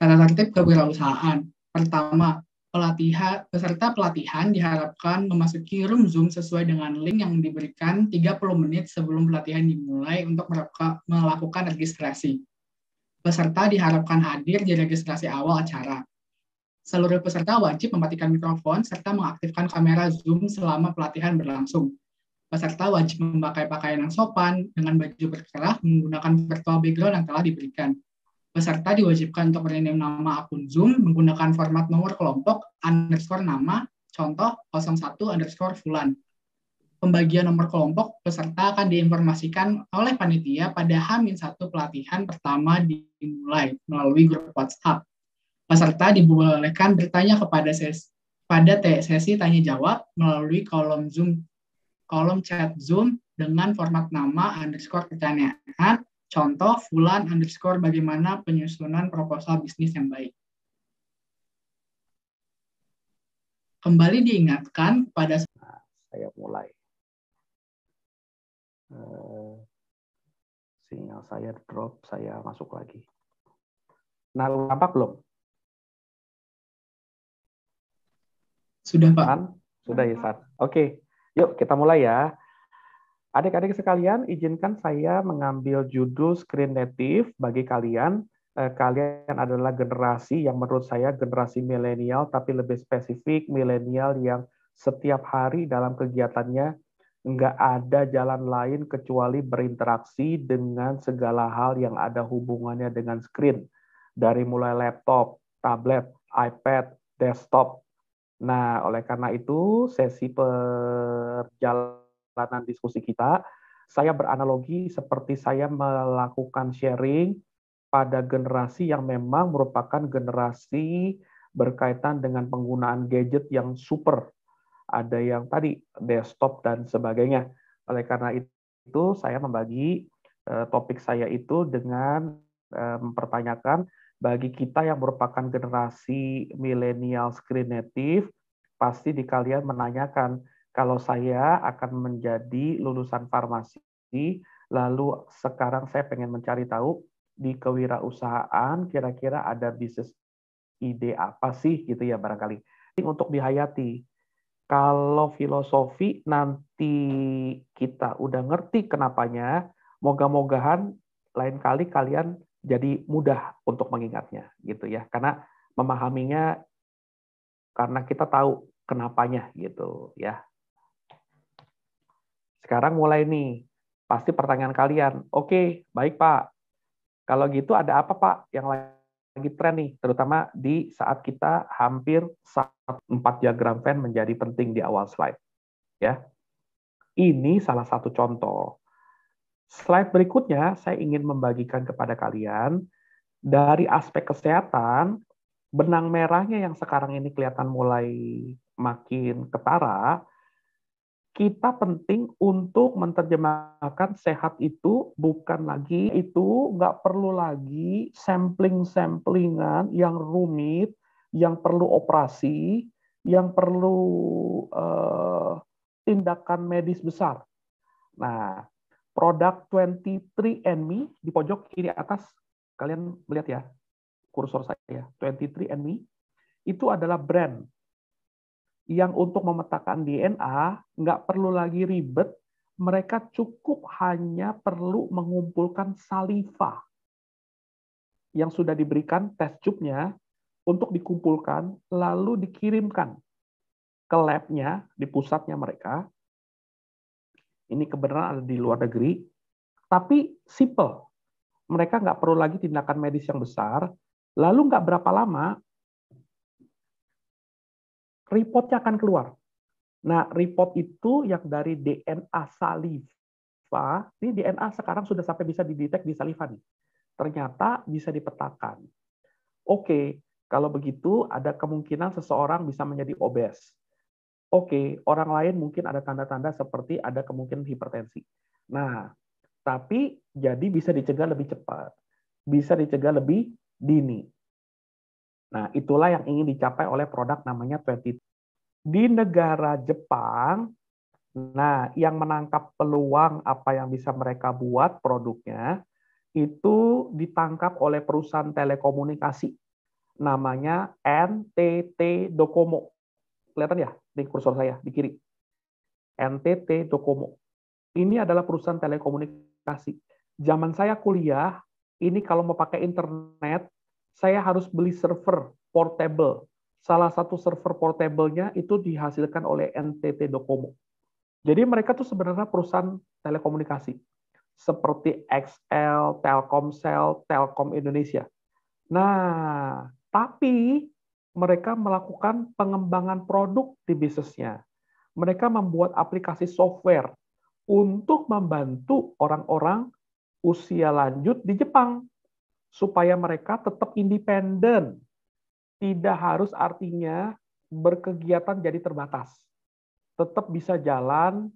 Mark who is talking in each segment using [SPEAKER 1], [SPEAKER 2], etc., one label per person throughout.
[SPEAKER 1] Tata tertib kewirausahaan. Pertama, pelatihan peserta pelatihan diharapkan memasuki room Zoom sesuai dengan link yang diberikan 30 menit sebelum pelatihan dimulai untuk melakukan registrasi. Peserta diharapkan hadir di registrasi awal acara. Seluruh peserta wajib mematikan mikrofon serta mengaktifkan kamera Zoom selama pelatihan berlangsung. Peserta wajib memakai pakaian yang sopan dengan baju berkerah menggunakan virtual background yang telah diberikan peserta diwajibkan untuk merename nama akun Zoom menggunakan format nomor kelompok underscore nama, contoh 01 underscore fulan. Pembagian nomor kelompok peserta akan diinformasikan oleh panitia pada H-1 pelatihan pertama dimulai melalui grup WhatsApp. Peserta dibolehkan bertanya kepada ses pada sesi tanya jawab melalui kolom Zoom kolom chat Zoom dengan format nama underscore pertanyaan Contoh, Fulan underscore bagaimana penyusunan proposal bisnis yang baik. Kembali diingatkan pada nah, saya mulai.
[SPEAKER 2] Uh, sinyal saya drop, saya masuk lagi.
[SPEAKER 1] Nah, nampak belum?
[SPEAKER 2] Sudah, Pak. Kan? Sudah, ya, Oke, Oke, yuk kita mulai ya. Adik-adik sekalian, izinkan saya mengambil judul screen native bagi kalian. Eh, kalian adalah generasi yang menurut saya generasi milenial, tapi lebih spesifik milenial yang setiap hari dalam kegiatannya nggak ada jalan lain kecuali berinteraksi dengan segala hal yang ada hubungannya dengan screen. Dari mulai laptop, tablet, iPad, desktop. Nah, oleh karena itu, sesi perjalanan perjalanan diskusi kita, saya beranalogi seperti saya melakukan sharing pada generasi yang memang merupakan generasi berkaitan dengan penggunaan gadget yang super. Ada yang tadi desktop dan sebagainya. Oleh karena itu, saya membagi eh, topik saya itu dengan eh, mempertanyakan bagi kita yang merupakan generasi milenial screen native, pasti di kalian menanyakan kalau saya akan menjadi lulusan farmasi, lalu sekarang saya pengen mencari tahu di kewirausahaan kira-kira ada bisnis ide apa sih gitu ya barangkali. Ini Untuk dihayati, kalau filosofi nanti kita udah ngerti kenapanya, moga-mogahan lain kali kalian jadi mudah untuk mengingatnya gitu ya karena memahaminya karena kita tahu kenapanya gitu ya sekarang mulai nih, pasti pertanyaan kalian, oke, okay, baik Pak. Kalau gitu ada apa Pak yang lagi tren nih, terutama di saat kita hampir 4 diagram pen menjadi penting di awal slide. Ya, Ini salah satu contoh. Slide berikutnya saya ingin membagikan kepada kalian dari aspek kesehatan, benang merahnya yang sekarang ini kelihatan mulai makin ketara, kita penting untuk menerjemahkan sehat itu bukan lagi itu nggak perlu lagi sampling-samplingan yang rumit, yang perlu operasi, yang perlu uh, tindakan medis besar. Nah, produk 23 Me di pojok kiri atas kalian melihat ya kursor saya 23 Me itu adalah brand yang untuk memetakan DNA nggak perlu lagi ribet, mereka cukup hanya perlu mengumpulkan saliva yang sudah diberikan test tube-nya untuk dikumpulkan lalu dikirimkan ke lab-nya di pusatnya mereka. Ini kebenaran ada di luar negeri, tapi simple. Mereka nggak perlu lagi tindakan medis yang besar. Lalu nggak berapa lama reportnya akan keluar. Nah, report itu yang dari DNA saliva, ini DNA sekarang sudah sampai bisa didetek di saliva nih. Ternyata bisa dipetakan. Oke, kalau begitu ada kemungkinan seseorang bisa menjadi obes. Oke, orang lain mungkin ada tanda-tanda seperti ada kemungkinan hipertensi. Nah, tapi jadi bisa dicegah lebih cepat, bisa dicegah lebih dini. Nah, itulah yang ingin dicapai oleh produk namanya 20. Di negara Jepang, nah yang menangkap peluang apa yang bisa mereka buat produknya itu ditangkap oleh perusahaan telekomunikasi namanya NTT Docomo. Kelihatan ya Ini kursor saya di kiri. NTT Docomo. Ini adalah perusahaan telekomunikasi. Zaman saya kuliah, ini kalau mau pakai internet saya harus beli server portable. Salah satu server portable-nya itu dihasilkan oleh NTT Docomo. Jadi mereka tuh sebenarnya perusahaan telekomunikasi seperti XL, Telkomsel, Telkom Indonesia. Nah, tapi mereka melakukan pengembangan produk di bisnisnya. Mereka membuat aplikasi software untuk membantu orang-orang usia lanjut di Jepang supaya mereka tetap independen. Tidak harus artinya berkegiatan jadi terbatas. Tetap bisa jalan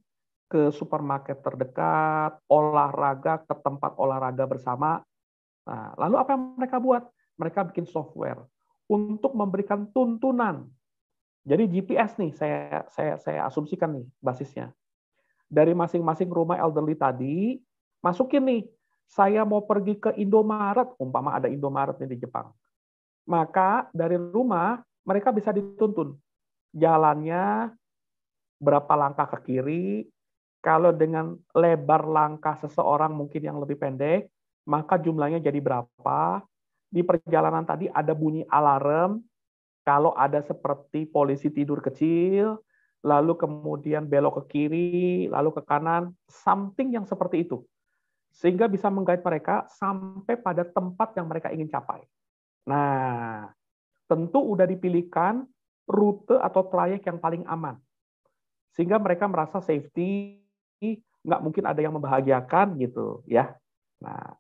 [SPEAKER 2] ke supermarket terdekat, olahraga ke tempat olahraga bersama. Nah, lalu apa yang mereka buat? Mereka bikin software untuk memberikan tuntunan. Jadi GPS nih saya saya saya asumsikan nih basisnya. Dari masing-masing rumah elderly tadi masukin nih saya mau pergi ke Indomaret, umpama ada Indomaret di Jepang. Maka dari rumah mereka bisa dituntun. Jalannya berapa langkah ke kiri, kalau dengan lebar langkah seseorang mungkin yang lebih pendek, maka jumlahnya jadi berapa. Di perjalanan tadi ada bunyi alarm, kalau ada seperti polisi tidur kecil, lalu kemudian belok ke kiri, lalu ke kanan, something yang seperti itu sehingga bisa menggait mereka sampai pada tempat yang mereka ingin capai. Nah, tentu udah dipilihkan rute atau trayek yang paling aman. Sehingga mereka merasa safety, nggak mungkin ada yang membahagiakan gitu ya. Nah,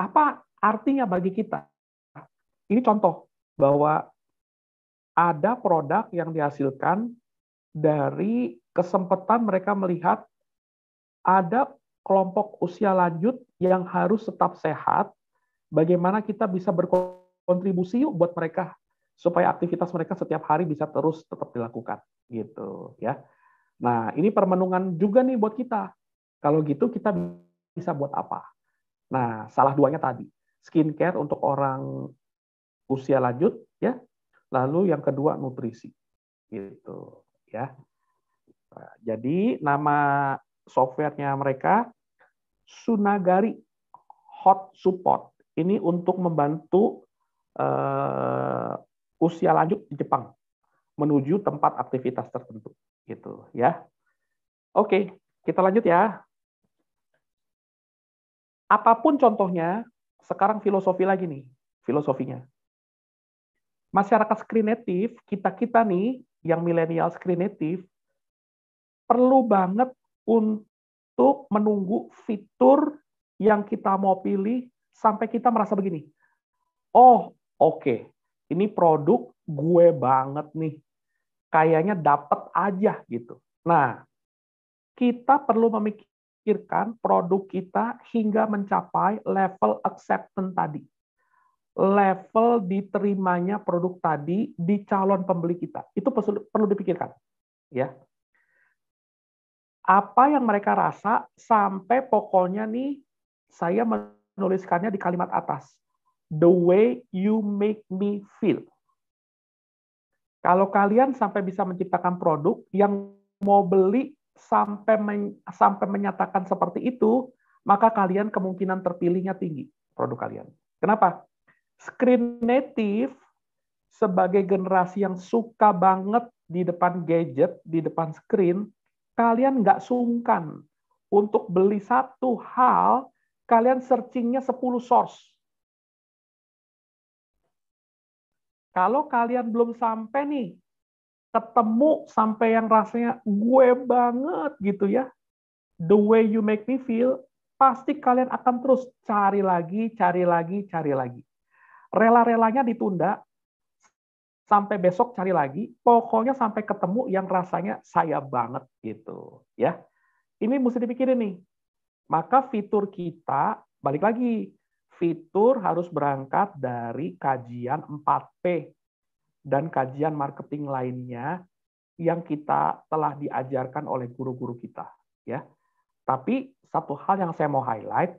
[SPEAKER 2] apa artinya bagi kita? Ini contoh bahwa ada produk yang dihasilkan dari kesempatan mereka melihat ada kelompok usia lanjut yang harus tetap sehat, bagaimana kita bisa berkontribusi yuk buat mereka supaya aktivitas mereka setiap hari bisa terus tetap dilakukan gitu ya. Nah, ini permenungan juga nih buat kita. Kalau gitu kita bisa buat apa? Nah, salah duanya tadi. Skincare untuk orang usia lanjut ya. Lalu yang kedua nutrisi. Gitu ya. Nah, jadi nama softwarenya mereka Sunagari Hot Support. Ini untuk membantu uh, usia lanjut di Jepang menuju tempat aktivitas tertentu gitu ya. Oke, kita lanjut ya. Apapun contohnya, sekarang filosofi lagi nih, filosofinya. Masyarakat screen native, kita-kita nih yang milenial screen native perlu banget untuk untuk menunggu fitur yang kita mau pilih sampai kita merasa begini. Oh, oke. Okay. Ini produk gue banget nih. Kayaknya dapat aja gitu. Nah, kita perlu memikirkan produk kita hingga mencapai level acceptance tadi. Level diterimanya produk tadi di calon pembeli kita. Itu perlu dipikirkan, ya apa yang mereka rasa sampai pokoknya nih saya menuliskannya di kalimat atas. The way you make me feel. Kalau kalian sampai bisa menciptakan produk yang mau beli sampai men, sampai menyatakan seperti itu, maka kalian kemungkinan terpilihnya tinggi produk kalian. Kenapa? Screen native sebagai generasi yang suka banget di depan gadget, di depan screen, kalian nggak sungkan untuk beli satu hal, kalian searchingnya 10 source. Kalau kalian belum sampai nih, ketemu sampai yang rasanya gue banget gitu ya, the way you make me feel, pasti kalian akan terus cari lagi, cari lagi, cari lagi. Rela-relanya ditunda, sampai besok cari lagi, pokoknya sampai ketemu yang rasanya saya banget gitu, ya. Ini mesti dipikirin nih. Maka fitur kita balik lagi, fitur harus berangkat dari kajian 4P dan kajian marketing lainnya yang kita telah diajarkan oleh guru-guru kita, ya. Tapi satu hal yang saya mau highlight,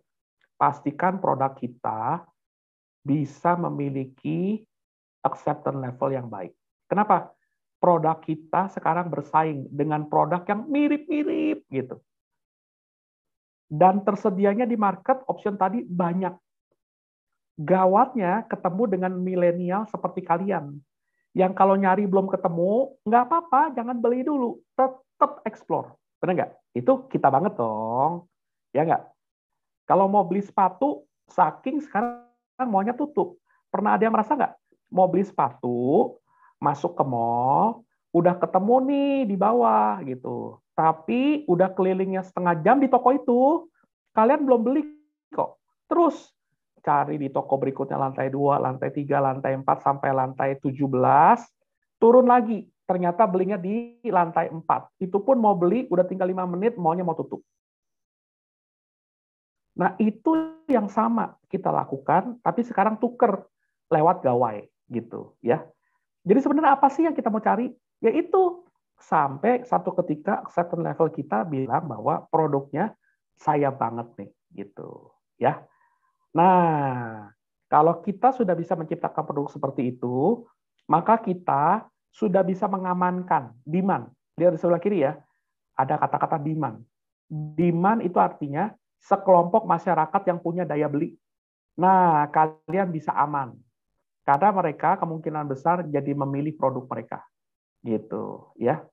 [SPEAKER 2] pastikan produk kita bisa memiliki acceptance level yang baik. Kenapa? Produk kita sekarang bersaing dengan produk yang mirip-mirip gitu. Dan tersedianya di market option tadi banyak. Gawatnya ketemu dengan milenial seperti kalian. Yang kalau nyari belum ketemu, nggak apa-apa, jangan beli dulu. Tetap explore. Benar nggak? Itu kita banget dong. Ya nggak? Kalau mau beli sepatu, saking sekarang maunya tutup. Pernah ada yang merasa nggak? mau beli sepatu, masuk ke mall, udah ketemu nih di bawah gitu. Tapi udah kelilingnya setengah jam di toko itu, kalian belum beli kok. Terus cari di toko berikutnya lantai 2, lantai 3, lantai 4 sampai lantai 17, turun lagi. Ternyata belinya di lantai 4. Itu pun mau beli udah tinggal 5 menit, maunya mau tutup. Nah, itu yang sama kita lakukan, tapi sekarang tuker lewat gawai gitu ya. Jadi sebenarnya apa sih yang kita mau cari? Yaitu sampai satu ketika certain level kita bilang bahwa produknya saya banget nih gitu ya. Nah, kalau kita sudah bisa menciptakan produk seperti itu, maka kita sudah bisa mengamankan demand. Lihat di sebelah kiri ya, ada kata-kata demand. Demand itu artinya sekelompok masyarakat yang punya daya beli. Nah, kalian bisa aman karena mereka kemungkinan besar jadi memilih produk mereka. Gitu, ya.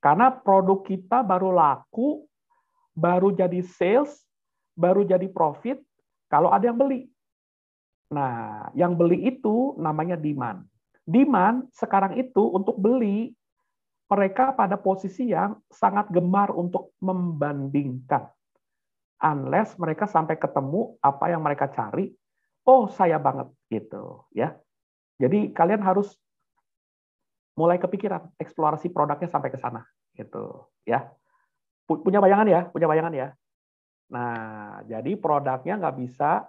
[SPEAKER 2] Karena produk kita baru laku, baru jadi sales, baru jadi profit kalau ada yang beli. Nah, yang beli itu namanya demand. Demand sekarang itu untuk beli mereka pada posisi yang sangat gemar untuk membandingkan. Unless mereka sampai ketemu apa yang mereka cari, oh saya banget gitu ya. Jadi kalian harus mulai kepikiran eksplorasi produknya sampai ke sana gitu ya. Punya bayangan ya, punya bayangan ya. Nah, jadi produknya nggak bisa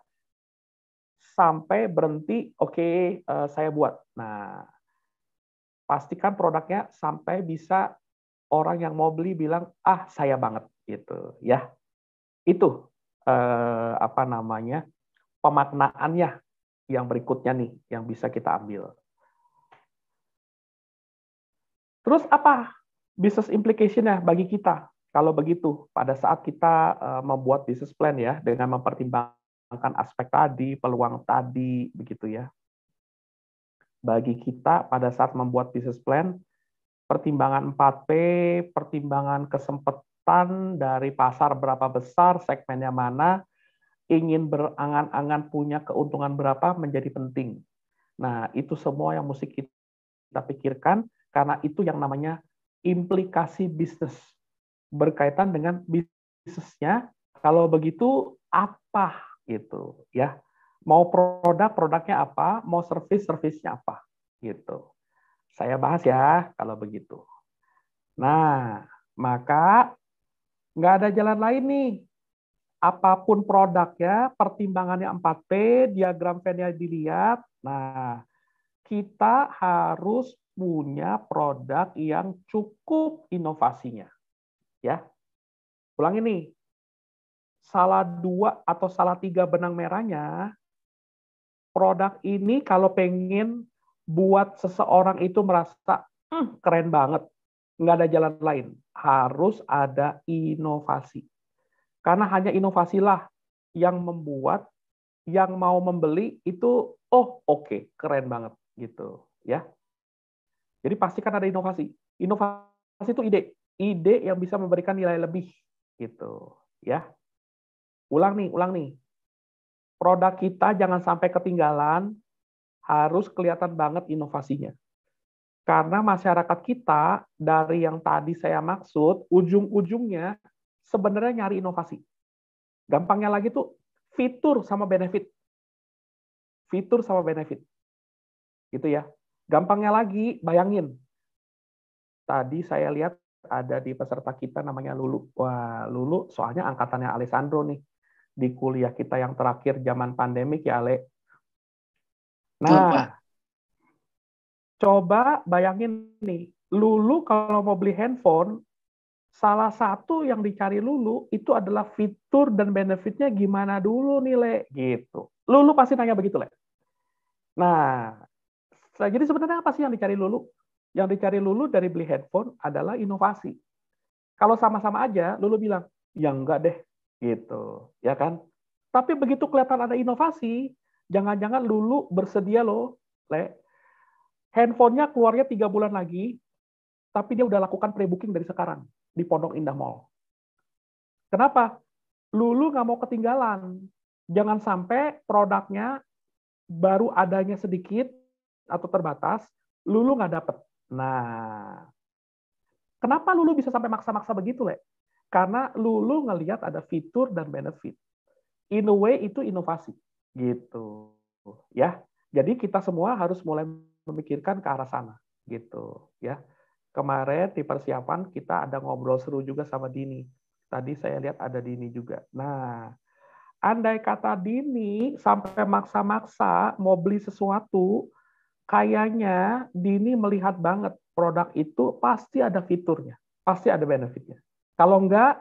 [SPEAKER 2] sampai berhenti, oke, okay, eh, saya buat. Nah, pastikan produknya sampai bisa orang yang mau beli bilang, ah, saya banget, gitu, ya. Itu eh, apa namanya pemaknaannya yang berikutnya nih yang bisa kita ambil. Terus apa business implication-nya bagi kita? Kalau begitu, pada saat kita eh, membuat business plan ya, dengan mempertimbangkan aspek tadi, peluang tadi, begitu ya. Bagi kita pada saat membuat business plan, pertimbangan 4P, pertimbangan kesempatan dari pasar berapa besar, segmennya mana, ingin berangan-angan punya keuntungan berapa menjadi penting. Nah, itu semua yang mesti kita pikirkan karena itu yang namanya implikasi bisnis berkaitan dengan bisnisnya. Kalau begitu apa gitu ya? Mau produk produknya apa? Mau servis servisnya apa? Gitu. Saya bahas ya kalau begitu. Nah, maka nggak ada jalan lain nih apapun produknya, pertimbangannya 4P, diagram venn dilihat. Nah, kita harus punya produk yang cukup inovasinya. Ya. Ulang ini. Salah dua atau salah tiga benang merahnya, produk ini kalau pengen buat seseorang itu merasa hmm, keren banget, nggak ada jalan lain. Harus ada inovasi. Karena hanya inovasilah yang membuat yang mau membeli itu oh oke okay, keren banget gitu ya. Jadi pastikan ada inovasi. Inovasi itu ide, ide yang bisa memberikan nilai lebih gitu ya. Ulang nih, ulang nih. Produk kita jangan sampai ketinggalan, harus kelihatan banget inovasinya. Karena masyarakat kita dari yang tadi saya maksud, ujung-ujungnya sebenarnya nyari inovasi. Gampangnya lagi tuh fitur sama benefit. Fitur sama benefit. Gitu ya. Gampangnya lagi, bayangin. Tadi saya lihat ada di peserta kita namanya Lulu. Wah, Lulu soalnya angkatannya Alessandro nih. Di kuliah kita yang terakhir zaman pandemik ya, Ale. Nah, Lupa. coba bayangin nih. Lulu kalau mau beli handphone, salah satu yang dicari Lulu itu adalah fitur dan benefitnya gimana dulu nih Le gitu. Lulu pasti nanya begitu Le. Nah, jadi sebenarnya apa sih yang dicari Lulu? Yang dicari Lulu dari beli headphone adalah inovasi. Kalau sama-sama aja, Lulu bilang, ya enggak deh, gitu, ya kan? Tapi begitu kelihatan ada inovasi, jangan-jangan Lulu bersedia loh, Le. Handphonenya keluarnya tiga bulan lagi, tapi dia udah lakukan pre-booking dari sekarang di Pondok Indah Mall. Kenapa? Lulu nggak mau ketinggalan. Jangan sampai produknya baru adanya sedikit atau terbatas, Lulu nggak dapet. Nah, kenapa Lulu bisa sampai maksa-maksa begitu, Le? Karena Lulu ngelihat ada fitur dan benefit. In a way itu inovasi, gitu. Ya, jadi kita semua harus mulai memikirkan ke arah sana, gitu. Ya, Kemarin di persiapan kita ada ngobrol seru juga sama Dini. Tadi saya lihat ada Dini juga. Nah, andai kata Dini sampai maksa-maksa mau beli sesuatu, kayaknya Dini melihat banget produk itu pasti ada fiturnya, pasti ada benefitnya. Kalau enggak,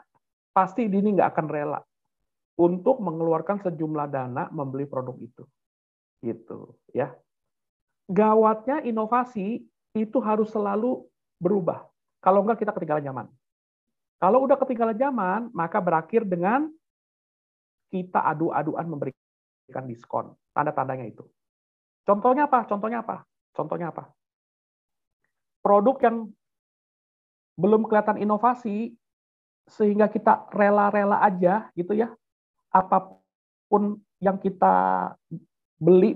[SPEAKER 2] pasti Dini nggak akan rela untuk mengeluarkan sejumlah dana membeli produk itu. Gitu, ya. Gawatnya inovasi itu harus selalu berubah. Kalau enggak kita ketinggalan zaman. Kalau udah ketinggalan zaman, maka berakhir dengan kita adu-aduan memberikan diskon. Tanda-tandanya itu. Contohnya apa? Contohnya apa? Contohnya apa? Produk yang belum kelihatan inovasi sehingga kita rela-rela
[SPEAKER 1] aja gitu ya. Apapun yang kita beli